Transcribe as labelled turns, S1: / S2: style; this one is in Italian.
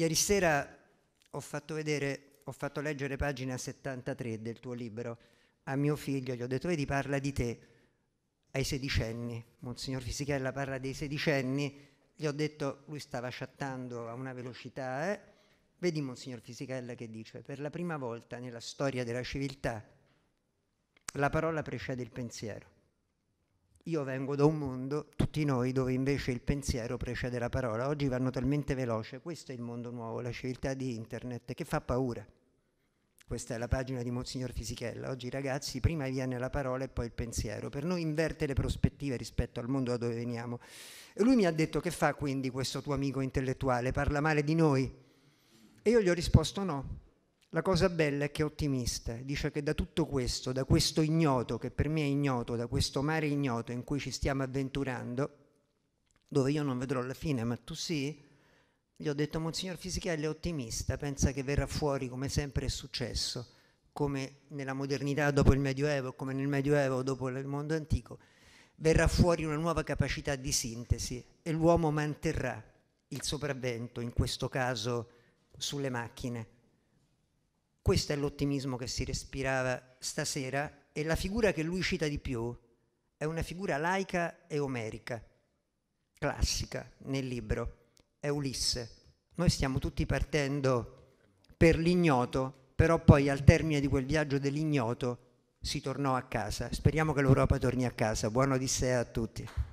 S1: Ieri sera ho fatto, vedere, ho fatto leggere pagina 73 del tuo libro a mio figlio, gli ho detto, vedi, parla di te ai sedicenni. Monsignor Fisichella parla dei sedicenni, gli ho detto, lui stava sciattando a una velocità, eh? Vedi Monsignor Fisichella che dice, per la prima volta nella storia della civiltà la parola precede il pensiero. Io vengo da un mondo, tutti noi, dove invece il pensiero precede la parola. Oggi vanno talmente veloce, questo è il mondo nuovo, la civiltà di internet, che fa paura. Questa è la pagina di Monsignor Fisichella. Oggi ragazzi, prima viene la parola e poi il pensiero. Per noi inverte le prospettive rispetto al mondo da dove veniamo. E lui mi ha detto che fa quindi questo tuo amico intellettuale? Parla male di noi? E io gli ho risposto no. La cosa bella è che è ottimista, dice che da tutto questo, da questo ignoto che per me è ignoto, da questo mare ignoto in cui ci stiamo avventurando, dove io non vedrò la fine, ma tu sì, gli ho detto, Monsignor Fisichelli è ottimista, pensa che verrà fuori come sempre è successo, come nella modernità dopo il Medioevo, come nel Medioevo dopo il mondo antico, verrà fuori una nuova capacità di sintesi e l'uomo manterrà il sopravvento, in questo caso sulle macchine questo è l'ottimismo che si respirava stasera e la figura che lui cita di più è una figura laica e omerica, classica nel libro, è Ulisse. Noi stiamo tutti partendo per l'ignoto, però poi al termine di quel viaggio dell'ignoto si tornò a casa. Speriamo che l'Europa torni a casa. Buona Odissea a tutti.